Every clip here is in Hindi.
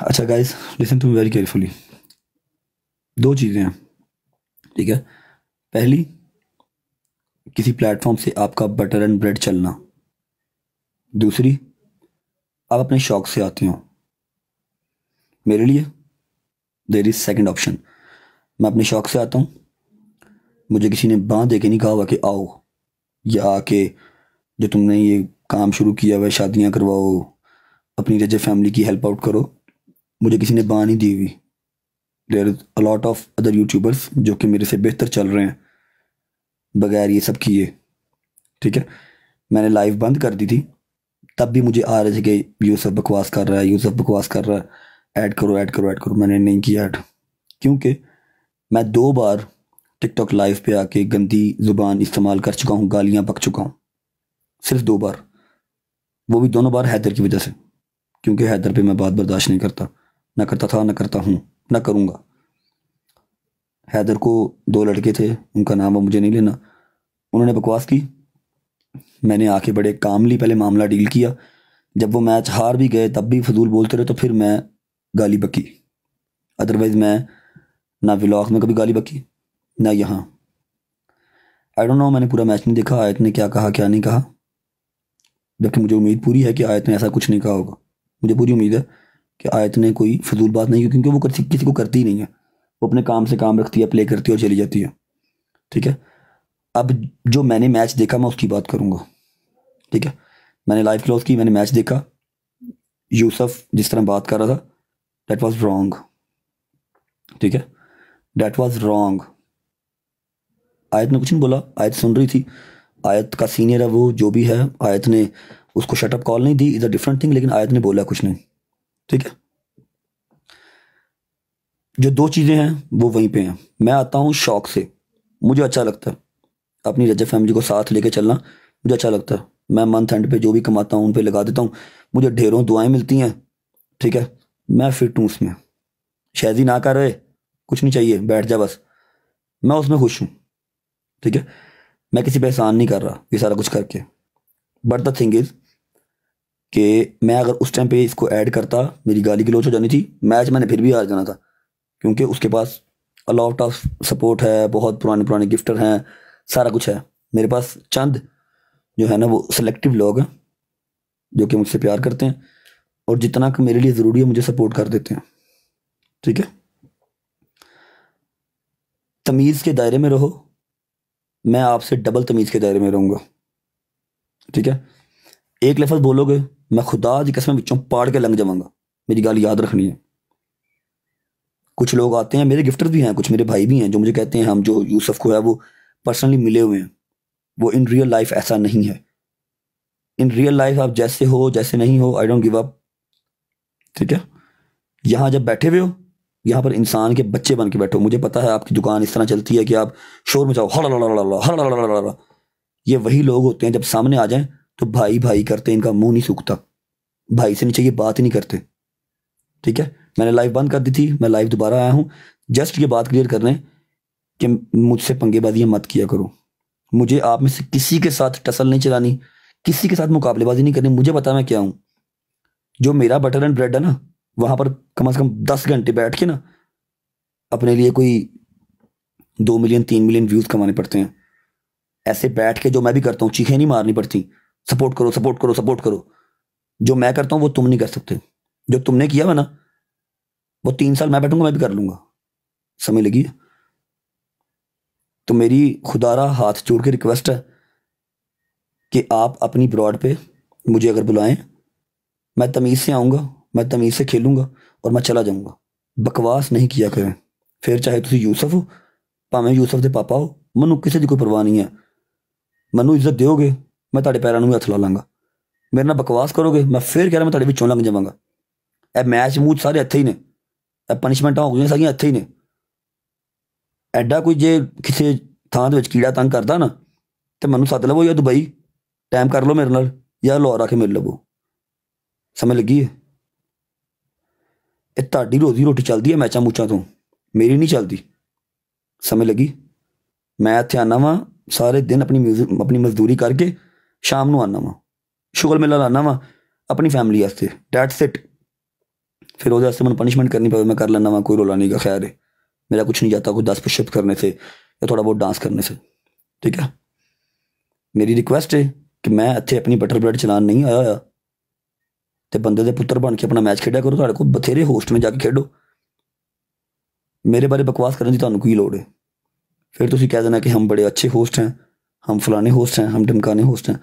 अच्छा guys listen to me very carefully दो चीज़ें हैं ठीक है पहली किसी प्लेटफॉर्म से आपका बटर एंड ब्रेड चलना दूसरी आप अपने शौक से आते हो मेरे लिए देर इज़ सेकेंड ऑप्शन मैं अपने शौक से आता हूँ मुझे किसी ने बांध दे के नहीं कहा हुआ कि आओ या आके जो तुमने ये काम शुरू किया हुआ शादियाँ करवाओ अपनी रजे फैमिली की हेल्प आउट करो मुझे किसी ने बानी दी हुई there is a lot of other YouTubers जो कि मेरे से बेहतर चल रहे हैं बगैर ये सब किए ठीक है मैंने लाइव बंद कर दी थी तब भी मुझे आ रहे थे कि यूसफ बकवास कर रहा है यूसफ बकवास कर रहा है ऐड करो ऐड करो ऐड करो मैंने नहीं किया ऐड क्योंकि मैं दो बार टिकटॉक लाइव पे आके गंदी ज़ुबान इस्तेमाल कर चुका हूँ गालियाँ पक चुका हूँ सिर्फ दो बार वो भी दोनों बार हैदर की वजह से क्योंकि हैदर पे मैं बात बर्दाश्त नहीं करता ना करता था न करता हूँ न करूँगा हैदर को दो लड़के थे उनका नाम वो मुझे नहीं लेना उन्होंने बकवास की मैंने आके बड़े कामली पहले मामला डील किया जब वो मैच हार भी गए तब भी फजूल बोलते रहे तो फिर मैं गाली बकी अदरवाइज़ मैं ना व्लॉग में कभी गाली बकी ना यहाँ आई डोंट नो मैंने पूरा मैच नहीं देखा आयत ने क्या कहा क्या नहीं कहा जबकि मुझे उम्मीद पूरी है कि आयत ने ऐसा कुछ नहीं कहा होगा मुझे पूरी उम्मीद है कि आयत ने कोई फजूल बात नहीं की क्योंकि वो किसी किसी को करती नहीं है वो अपने काम से काम रखती है प्ले करती है और चली जाती है ठीक है अब जो मैंने मैच देखा मैं उसकी बात करूँगा ठीक है मैंने लाइफ क्लोज की मैंने मैच देखा यूसफ जिस तरह बात कर रहा था डैट वॉज रॉन्ग ठीक है डैट वॉज रॉन्ग आयत ने कुछ नहीं बोला आयत सुन रही थी आयत का सीनियर है वो जो भी है आयत ने उसको शटअप कॉल नहीं दी इज़ अ डिफरेंट थिंग लेकिन आयत ने बोला कुछ नहीं ठीक है जो दो चीज़ें हैं वो वहीं पे हैं मैं आता हूं शौक से मुझे अच्छा लगता है अपनी रजा फैमिली को साथ लेके चलना मुझे अच्छा लगता है मैं मंथ एंड पे जो भी कमाता हूं उन पे लगा देता हूं मुझे ढेरों दुआएं मिलती हैं ठीक है मैं फिट हूं उसमें शहजी ना कर रहे कुछ नहीं चाहिए बैठ जा बस मैं उसमें खुश हूं ठीक है मैं किसी पे एहसान नहीं कर रहा ये सारा कुछ करके बट द थिंग इज़ कि मैं अगर उस टाइम पे इसको ऐड करता मेरी गाली गलोच हो जानी थी मैच मैंने फिर भी हार जाना था क्योंकि उसके पास अलॉट ऑफ सपोर्ट है बहुत पुराने पुराने गिफ्टर हैं सारा कुछ है मेरे पास चंद जो है ना वो सेलेक्टिव लोग हैं जो कि मुझसे प्यार करते हैं और जितना कि मेरे लिए ज़रूरी है मुझे सपोर्ट कर देते हैं ठीक है तमीज़ के दायरे में रहो मैं आपसे डबल तमीज़ के दायरे में रहूँगा ठीक है एक लफ्ज़ बोलोगे मैं खुदा की कसम बिचों पाड़ के लंघ जावगा मेरी गाल याद रखनी है कुछ लोग आते हैं मेरे गिफ्टर भी हैं कुछ मेरे भाई भी हैं जो मुझे कहते हैं हम जो यूसुफ को है वो पर्सनली मिले हुए हैं वो इन रियल लाइफ ऐसा नहीं है इन रियल लाइफ आप जैसे हो जैसे नहीं हो आई डोंट गिव अप ठीक है यहाँ जब बैठे हुए हो यहाँ पर इंसान के बच्चे बन के बैठो मुझे पता है आपकी दुकान इस तरह चलती है कि आप शोर मचाओ हर ये वही लोग होते हैं जब सामने आ जाएं तो भाई भाई करते इनका मुंह नहीं सूखता भाई से नीचे ये बात ही नहीं करते ठीक है मैंने लाइव बंद कर दी थी मैं लाइव दोबारा आया हूँ जस्ट ये बात क्लियर कर रहे हैं कि मुझसे पंगेबाजियाँ मत किया करो मुझे आप में से किसी के साथ टसल नहीं चलानी किसी के साथ मुकाबलेबाजी नहीं करनी मुझे पता मैं क्या हूँ जो मेरा बटर एंड ब्रेड है ना वहाँ पर कम से कम दस घंटे बैठ के ना अपने लिए कोई दो मिलियन तीन मिलियन व्यूज़ कमाने पड़ते हैं ऐसे बैठ के जो मैं भी करता हूँ चीखें नहीं मारनी पड़ती सपोर्ट करो सपोर्ट करो सपोर्ट करो जो मैं करता हूँ वो तुम नहीं कर सकते जो तुमने किया हुआ ना वो तीन साल मैं बैठूंगा मैं भी कर लूंगा समय लगी तो मेरी खुदारा हाथ जोड़ के रिक्वेस्ट है कि आप अपनी ब्रॉड पे मुझे अगर बुलाएं मैं तमीज़ से आऊँगा मैं तमीज़ से खेलूँगा और मैं चला जाऊँगा बकवास नहीं किया करें फिर चाहे तुम यूसुफ हो भावें यूसुफ के पापा हो मनु किसी की कोई परवाह नहीं है मनु इज्जत दोगे ਮੈਂ ਤੁਹਾਡੇ ਪੈਰਾਂ ਨੂੰ ਵੀ ਹੱਥ ਲਾ ਲਾਂਗਾ ਮੇਰੇ ਨਾਲ ਬਕਵਾਸ ਕਰੋਗੇ ਮੈਂ ਫੇਰ ਕਹਿ ਰਿਹਾ ਮੈਂ ਤੁਹਾਡੇ ਵਿੱਚੋਂ ਲੰਘ ਜਾਵਾਂਗਾ ਇਹ ਮੈਚ ਮੂਚ ਸਾਰੇ ਇੱਥੇ ਹੀ ਨੇ ਇਹ ਪਨਿਸ਼ਮੈਂਟਾਂ ਹੋ ਗਈਆਂ ਸਾਰੀਆਂ ਇੱਥੇ ਹੀ ਨੇ ਐਡਾ ਕੋਈ ਜੇ ਕਿਸੇ ਥਾਂ ਦੇ ਵਿੱਚ ਕੀੜਾ ਤੰਗ ਕਰਦਾ ਨਾ ਤੇ ਮੈਨੂੰ ਸੱਦ ਲਵੋ ਜਾਂ ਦੁਬਈ ਟਾਈਮ ਕਰ ਲਓ ਮੇਰੇ ਨਾਲ ਜਾਂ ਲਾਹੌਰ ਆ ਕੇ ਮਿਲ ਲਵੋ ਸਮਝ ਲੱਗੀ ਹੈ ਇਹ ਤੁਹਾਡੀ ਰੋਜ਼ੀ ਰੋਟੀ ਚੱਲਦੀ ਹੈ ਮੈਚਾਂ ਮੂਚਾਂ ਤੋਂ ਮੇਰੀ ਨਹੀਂ ਚੱਲਦੀ ਸਮਝ ਲੱਗੀ ਮੈਂ ਇੱਥੇ ਆਣਾ ਵਾਂ ਸਾਰੇ ਦਿਨ ਆਪਣੀ ਮਿਊਜ਼ਿਕ ਆਪਣੀ ਮਜ਼ਦੂਰੀ ਕਰਕੇ ਸ਼ਾਮ ਨੂੰ ਆਨਾ ਵਾ ਸ਼ੁਗਲ ਮੇਲਾ ਲਾਣਾ ਵਾ ਆਪਣੀ ਫੈਮਿਲੀ ਵਾਸਤੇ ਦੈਟਸ ਇਟ फिर ਉਹਦੇ मैं पनिशमेंट करनी पे मैं कर ਕਰ ਲੈਣਾ कोई रोला नहीं ਨਹੀਂ खैर है मेरा कुछ नहीं जाता कुछ दस पुशअप करने से या थोड़ा बहुत डांस करने से ठीक है मेरी रिक्वेस्ट है कि मैं इतने अपनी बटर ब्रेड चलान नहीं आया होया तो बंदे के पुत्र बन के अपना मैच खेडया करो थोड़े को बथेरे होस्ट में जाके खेडो मेरे बारे बकवास करने की तुम्हें की लड़ है फिर तुम कह देना कि हम बड़े अच्छे होस्ट हैं हम फलाने होस्ट हैं हम ढमकाने होस्ट हैं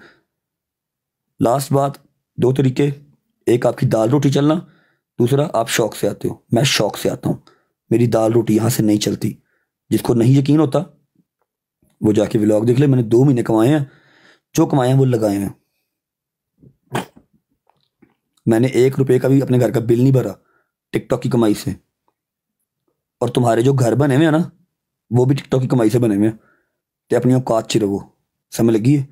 लास्ट बात दो तरीके एक आपकी दाल रोटी चलना दूसरा आप शौक से आते हो मैं शौक से आता हूँ मेरी दाल रोटी यहाँ से नहीं चलती जिसको नहीं यकीन होता वो जाके व्लॉग देख ले मैंने दो महीने कमाए हैं जो कमाए हैं वो लगाए हैं मैंने एक रुपए का भी अपने घर का बिल नहीं भरा टिकटॉक की कमाई से और तुम्हारे जो घर बने हुए हैं ना वो भी टिकटॉक की कमाई से बने हुए हैं ਤੇ ਆਪਣੀ ਔਕਾਤ 'ਚ ਰਹੋ ਸਮਝ ਲੱਗੀ ਹੈ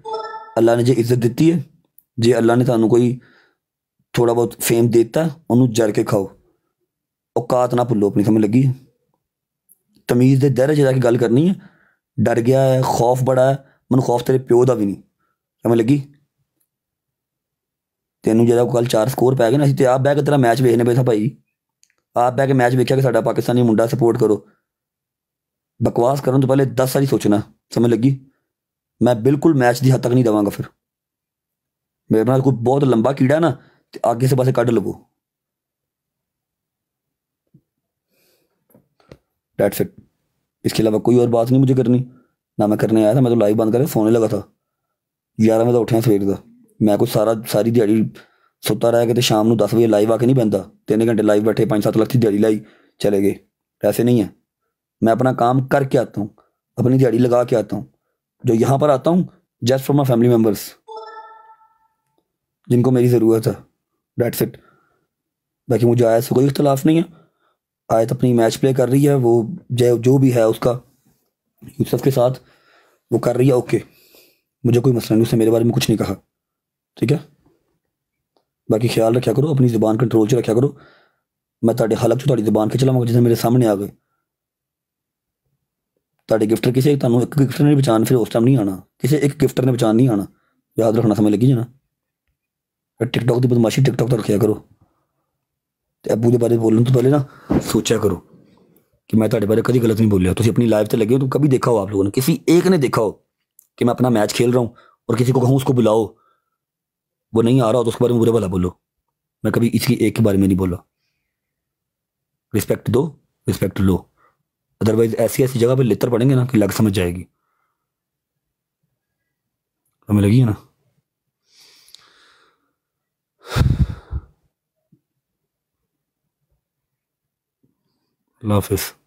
ਅੱਲਾ ਨੇ ਜੇ ਇੱਜ਼ਤ ਦਿੱਤੀ ਹੈ ਜੇ ਅੱਲਾ ਨੇ ਤੁਹਾਨੂੰ ਕੋਈ ਥੋੜਾ ਬਹੁਤ ਫੇਮ ਦਿੱਤਾ ਉਹਨੂੰ ਜਰ ਕੇ ਖਾਓ ਔਕਾਤ ਨਾ ਭੁੱਲੋ ਆਪਣੀ ਸਮਝ ਲੱਗੀ ਹੈ ਤਮੀਜ਼ ਦੇ ਦਰਜੇ ਦਾ ਕੀ ਗੱਲ ਕਰਨੀ ਹੈ ਡਰ ਗਿਆ ਹੈ ਖੌਫ ਬੜਾ ਹੈ ਮਨ ਖੌਫ ਤੇਰੇ ਪਿਓ ਦਾ ਵੀ ਨਹੀਂ ਸਮਝ ਲੱਗੀ ਤੈਨੂੰ ਜਿਹੜਾ ਕੱਲ 4 ਸਕੋਰ ਪੈ ਗਏ ਨਾ ਅਸੀਂ ਤੇ ਆਪ ਬੈ ਕੇ ਤੇਰਾ ਮੈਚ ਵੇਖਨੇ ਪਏ ਸਾ ਭਾਈ ਆਪ ਬੈ ਕੇ ਮੈਚ ਵੇਖਿਆ ਕਿ ਸਾਡਾ ਪਾਕਿਸਤਾਨੀ ਮੁੰਡਾ ਸਪੋਰਟ ਕਰੋ ਬਕਵਾਸ ਕਰਨ ਤੋਂ ਪਹਿਲੇ 10 ਵਾਰੀ ਸੋਚਣਾ समझ लगी मैं बिल्कुल मैच की हद तक नहीं देवगा फिर मेरे नाल कोई बहुत लंबा कीड़ा ना तो आगे से पास कड़ लगो डेट इट इसके अलावा कोई और बात नहीं मुझे करनी ना मैं करने आया था मैं तो लाइव बंद करके सोने लगा था ग्यारह बजे उठा सवेर का मैं कुछ सारा सारी दिहाड़ी सुता रहा कि तो शाम को दस बजे लाइव आके नहीं पैंता तीन घंटे लाइव बैठे पांच सत्त लाख की दिहाड़ी लाई चले गए ऐसे नहीं है मैं अपना काम करके आता हूँ अपनी दिहाड़ी लगा के आता हूँ जो यहाँ पर आता हूँ just for my family members जिनको मेरी ज़रूरत है डेट्स इट बाकी मुझे आयत से कोई इख्तलाफ नहीं है आयत अपनी मैच प्ले कर रही है वो जय जो भी है उसका यूसफ के साथ वो कर रही है ओके मुझे कोई मसला नहीं उसने मेरे बारे में कुछ नहीं कहा ठीक है बाकी ख्याल रखा करो अपनी ज़ुबान कंट्रोल 'ਚ रखा करो मैं हालत ਹਾਲਤ 'ਚ ਤੁਹਾਡੀ ਜ਼ੁਬਾਨ ਖਿਚਲਾਵਾਂਗਾ जिसने मेरे सामने आ गए ਤੁਹਾਡੇ ਗਿਫਟਰ ਕਿਸੇ ਤੁਹਾਨੂੰ ਇੱਕ ਗਿਫਟਰ ਨੇ ਪਛਾਣ ਫਿਰ ਉਸ ਟਾਈਮ ਨਹੀਂ ਆਣਾ ਕਿਸੇ ਇੱਕ ਗਿਫਟਰ ਨੇ ਪਛਾਣ ਨਹੀਂ ਆਣਾ ਯਾਦ ਰੱਖਣਾ ਸਮੇਂ ਲੱਗੀ ਜਾਣਾ ਟਿਕਟੌਕ ਦੀ ਬਦਮਾਸ਼ੀ ਟਿਕਟੌਕ ਤੋਂ ਰੱਖਿਆ ਕਰੋ ਤੇ ਅੱਬੂ ਦੇ ਬਾਰੇ ਬੋਲਣ ਤੋਂ ਪਹਿਲੇ ਨਾ ਸੋਚਿਆ ਕਰੋ कि मैं ਤੁਹਾਡੇ ਬਾਰੇ ਕਦੀ ਗਲਤ ਨਹੀਂ ਬੋਲਿਆ ਤੁਸੀਂ ਆਪਣੀ ਲਾਈਫ ਤੇ ਲੱਗੇ ਹੋ तो कभी देखा हो आप लोगों ने किसी एक ने देखा हो कि मैं अपना मैच खेल रहा हूँ और किसी को कहूँ उसको बुलाओ वो नहीं आ रहा हो तो उसके बारे में बुरा भला बोलो मैं कभी इसकी एक के बारे में नहीं बोला रिस्पेक्ट दो रिस्पेक्ट लो अदरवाइज ऐसी ऐसी जगह पर लेतर पड़ेंगे ना कि लग समझ जाएगी हमें लगी है ना अल्लाह हाफिज़